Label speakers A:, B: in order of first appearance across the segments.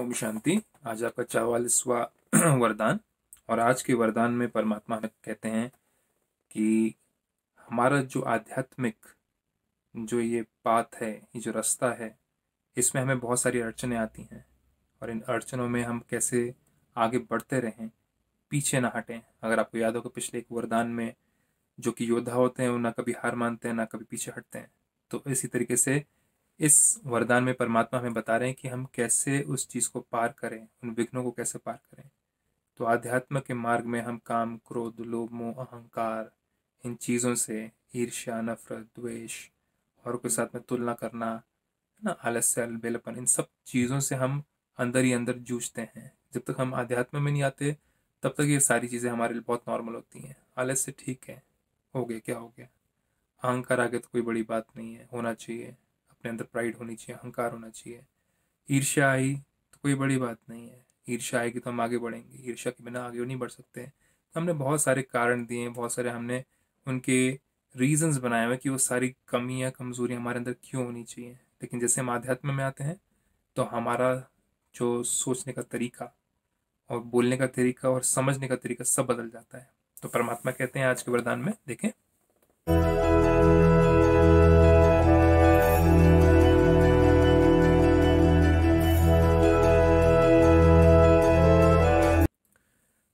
A: ओम शांति आज आपका चवालीसवा वरदान और आज के वरदान में परमात्मा कहते हैं कि हमारा जो आध्यात्मिक जो ये पात है ये जो रास्ता है इसमें हमें बहुत सारी अड़चने आती हैं और इन अड़चनों में हम कैसे आगे बढ़ते रहें पीछे ना हटें अगर आपको याद होगा पिछले एक वरदान में जो कि योद्धा होते हैं वो ना कभी हार मानते हैं ना कभी पीछे हटते हैं तो इसी तरीके से इस वरदान में परमात्मा हमें बता रहे हैं कि हम कैसे उस चीज़ को पार करें उन विघ्नों को कैसे पार करें तो आध्यात्म के मार्ग में हम काम क्रोध लोभ मोह अहंकार इन चीज़ों से ईर्ष्या नफरत द्वेष और के साथ में तुलना करना है ना आलस्य बेलपन इन सब चीज़ों से हम अंदर ही अंदर जूझते हैं जब तक हम आध्यात्म में नहीं आते तब तक ये सारी चीज़ें हमारे लिए बहुत नॉर्मल होती हैं आलस्य ठीक है हो गया क्या हो गया अहंकार आगे तो कोई बड़ी बात नहीं है होना चाहिए अपने अंदर प्राइड होनी चाहिए अहंकार होना चाहिए ईर्ष्या आई तो कोई बड़ी बात नहीं है ईर्ष्या आएगी तो हम आगे बढ़ेंगे ईर्ष्या के बिना आगे नहीं बढ़ सकते तो हमने बहुत सारे कारण दिए हैं बहुत सारे हमने उनके रीजंस बनाए हुए कि वो सारी कमियां कमज़ोरियाँ हमारे अंदर क्यों होनी चाहिए लेकिन जैसे हम आध्यात्म में आते हैं तो हमारा जो सोचने का तरीका और बोलने का तरीका और समझने का तरीका सब बदल जाता है तो परमात्मा कहते हैं आज के वरदान में देखें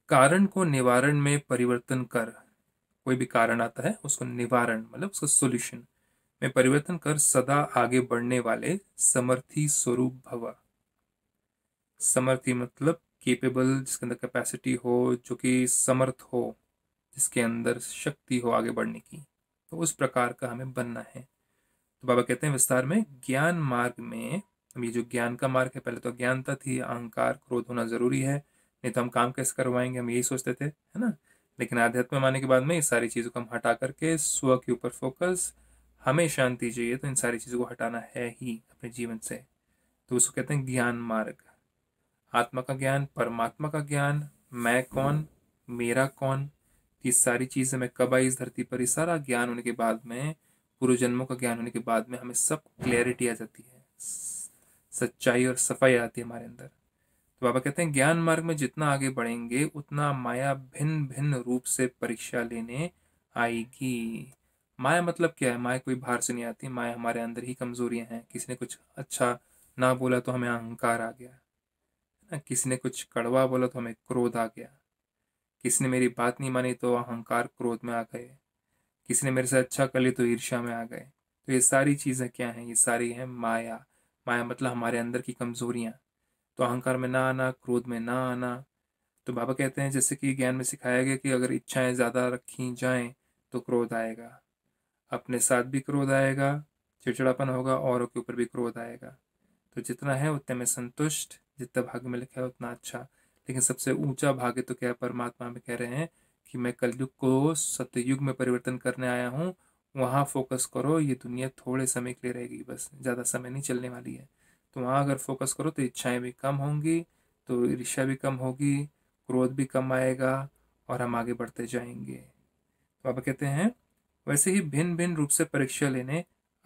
A: कारण को निवारण में परिवर्तन कर कोई भी कारण आता है उसको निवारण मतलब उसका सॉल्यूशन में परिवर्तन कर सदा आगे बढ़ने वाले समर्थी स्वरूप भवा समर्थी मतलब केपेबल जिसके अंदर कैपेसिटी हो जो कि समर्थ हो जिसके अंदर शक्ति हो आगे बढ़ने की तो उस प्रकार का हमें बनना है तो बाबा कहते हैं विस्तार में ज्ञान मार्ग में हम ये जो ज्ञान का मार्ग है पहले तो ज्ञानता थी अहंकार क्रोध होना जरूरी है नहीं तो हम काम कैसे करवाएंगे हम यही सोचते थे है ना लेकिन आध्यात्म आने के बाद में इस सारी चीज़ों को हम हटा करके स्व के ऊपर फोकस हमें शांति चाहिए तो इन सारी चीज़ों को हटाना है ही अपने जीवन से तो उसको कहते हैं ज्ञान मार्ग आत्मा का ज्ञान परमात्मा का ज्ञान मैं कौन मेरा कौन ये सारी चीज़ें मैं कब आई इस धरती पर ये सारा ज्ञान होने के बाद में पूर्व जन्मों का ज्ञान होने के बाद में हमें सब क्लैरिटी आ जाती है सच्चाई और सफाई आती है हमारे अंदर तो बाबा कहते हैं ज्ञान मार्ग में जितना आगे बढ़ेंगे उतना माया भिन्न भिन्न रूप से परीक्षा लेने आएगी माया मतलब क्या है माया कोई बाहर से नहीं आती माया हमारे अंदर ही कमजोरियां हैं किसी ने कुछ अच्छा ना बोला तो हमें अहंकार आ गया ना किसी ने कुछ कड़वा बोला तो हमें क्रोध आ गया किसी ने मेरी बात नहीं मानी तो अहंकार क्रोध में आ गए किसी ने मेरे से अच्छा कर ली तो ईर्ष्या में आ गए तो ये सारी चीज़ें क्या हैं ये सारी हैं माया माया मतलब हमारे अंदर की कमजोरियाँ तो अहंकार में ना आना क्रोध में ना आना तो बाबा कहते हैं जैसे कि ज्ञान में सिखाया गया कि अगर इच्छाएं ज़्यादा रखी जाएं तो क्रोध आएगा अपने साथ भी क्रोध आएगा चिड़चिड़ापन होगा औरों के ऊपर भी क्रोध आएगा तो जितना है उतने में संतुष्ट जितना भाग में लिखा है उतना अच्छा लेकिन सबसे ऊंचा भाग्य तो क्या परमात्मा में कह रहे हैं कि मैं कलयुग को सत्ययुग में परिवर्तन करने आया हूँ वहाँ फोकस करो ये दुनिया थोड़े समय के लिए रहेगी बस ज़्यादा समय नहीं चलने वाली है तो वहाँ अगर फोकस करो तो इच्छाएं भी कम होंगी तो ईर्ष्या भी कम होगी क्रोध भी कम आएगा और हम आगे बढ़ते जाएंगे तो आप कहते हैं वैसे ही भिन्न भिन्न रूप से परीक्षा लेने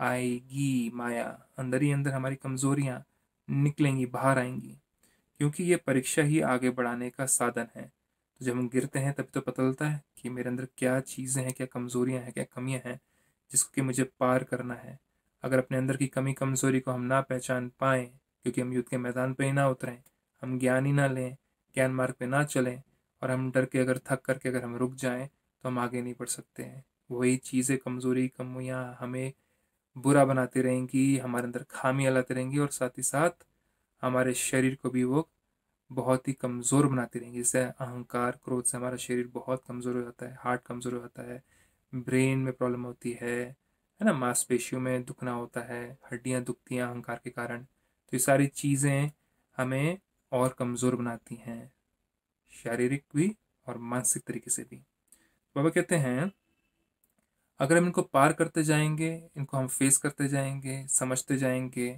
A: आएगी माया अंदर ही अंदर हमारी कमजोरियाँ निकलेंगी बाहर आएंगी क्योंकि ये परीक्षा ही आगे बढ़ाने का साधन है तो जब हम गिरते हैं तभी तो पता चलता है कि मेरे अंदर क्या चीज़ें हैं क्या कमजोरियाँ हैं क्या कमियाँ हैं जिसको कि मुझे पार करना है अगर अपने अंदर की कमी कमज़ोरी को हम ना पहचान पाएँ क्योंकि हम युद्ध के मैदान पर ही ना उतरें हम ज्ञान ही ना लें ज्ञान मार्ग पर ना चलें और हम डर के अगर थक करके अगर हम रुक जाएं तो हम आगे नहीं बढ़ सकते हैं वही चीज़ें कमज़ोरी कमियाँ हमें बुरा बनाती रहेंगी हमारे अंदर खामियाँ लाती रहेंगी और साथ ही साथ हमारे शरीर को भी वो बहुत ही कमज़ोर बनाती रहेंगी जैसे अहंकार क्रोध से हमारा शरीर बहुत कमज़ोर हो जाता है हार्ट कमज़ोर हो जाता है ब्रेन में प्रॉब्लम होती है है ना मांसपेशियों में दुखना होता है हड्डियाँ दुखती हैं अहंकार के कारण तो ये सारी चीज़ें हमें और कमज़ोर बनाती हैं शारीरिक भी और मानसिक तरीके से भी बाबा कहते हैं अगर हम इनको पार करते जाएंगे इनको हम फेस करते जाएंगे समझते जाएंगे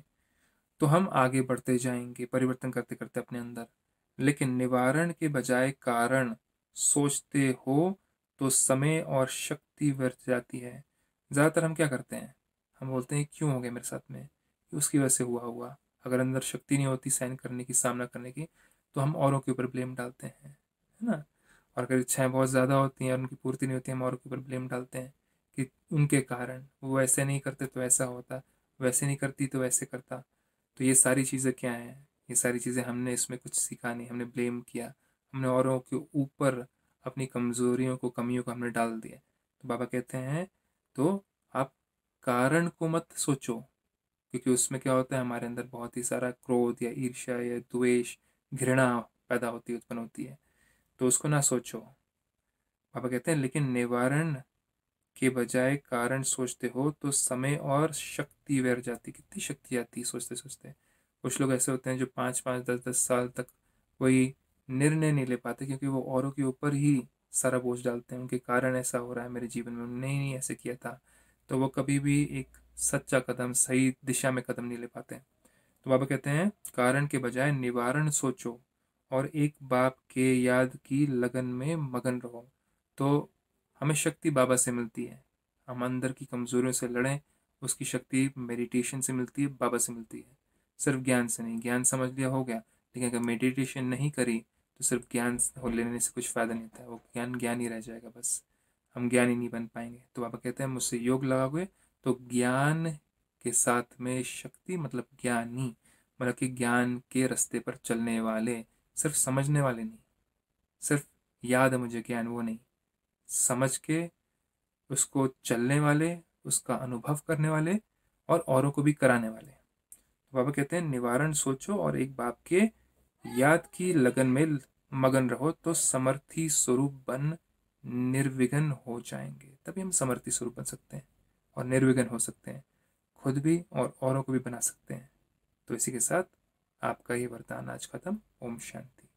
A: तो हम आगे बढ़ते जाएंगे परिवर्तन करते करते अपने अंदर लेकिन निवारण के बजाय कारण सोचते हो तो समय और शक्ति व्यर्थ जाती है ज़्यादातर हम क्या करते हैं हम बोलते हैं क्यों हो गया मेरे साथ में कि उसकी वजह से हुआ हुआ अगर अंदर शक्ति नहीं होती सहन करने की सामना करने की तो हम औरों के ऊपर ब्लेम डालते हैं है ना और अगर इच्छाएं बहुत ज़्यादा होती हैं और उनकी पूर्ति नहीं होती हम औरों के ऊपर ब्लेम डालते हैं कि उनके कारण वो ऐसे नहीं करते तो ऐसा होता वैसे नहीं करती तो वैसे करता तो ये सारी चीज़ें क्या हैं ये सारी चीज़ें हमने इसमें कुछ सीखा नहीं हमने ब्लेम किया हमने औरों के ऊपर अपनी कमज़ोरियों को कमियों को हमने डाल दिया तो बाबा कहते हैं तो आप कारण को मत सोचो क्योंकि उसमें क्या होता है हमारे अंदर बहुत ही सारा क्रोध या ईर्ष्या या द्वेष घृणा पैदा होती है उत्पन्न होती है तो उसको ना सोचो पापा कहते हैं लेकिन निवारण के बजाय कारण सोचते हो तो समय और शक्ति व्यर्थ जाती कितनी शक्ति आती है सोचते सोचते कुछ लोग ऐसे होते हैं जो पाँच पाँच दस दस साल तक कोई निर्णय नहीं ले पाते क्योंकि वो औरों के ऊपर ही सारा बोझ डालते हैं उनके कारण ऐसा हो रहा है मेरे जीवन में उन्होंने नहीं ऐसे किया था तो वो कभी भी एक सच्चा कदम सही दिशा में कदम नहीं ले पाते तो बाबा कहते हैं कारण के बजाय निवारण सोचो और एक बाप के याद की लगन में मगन रहो तो हमें शक्ति बाबा से मिलती है हम अंदर की कमज़ोरियों से लड़ें उसकी शक्ति मेडिटेशन से मिलती है बाबा से मिलती है सिर्फ ज्ञान से नहीं ज्ञान समझ लिया हो गया लेकिन अगर मेडिटेशन नहीं करी तो सिर्फ ज्ञान हो लेने से कुछ फ़ायदा नहीं है वो ज्ञान ज्ञान ही रह जाएगा बस हम ज्ञान ही नहीं बन पाएंगे तो बाबा कहते हैं मुझसे योग लगाओगे तो ज्ञान के साथ में शक्ति मतलब ज्ञानी मतलब कि ज्ञान के रास्ते पर चलने वाले सिर्फ समझने वाले नहीं सिर्फ याद है मुझे ज्ञान वो नहीं समझ के उसको चलने वाले उसका अनुभव करने वाले और औरों को भी कराने वाले तो बाबा कहते हैं निवारण सोचो और एक बाप के याद की लगन में मगन रहो तो समर्थी स्वरूप बन निर्विघन हो जाएंगे तभी हम समर्थी स्वरूप बन सकते हैं और निर्विघन हो सकते हैं खुद भी और औरों को भी बना सकते हैं तो इसी के साथ आपका ये वरदान आज खत्म ओम शांति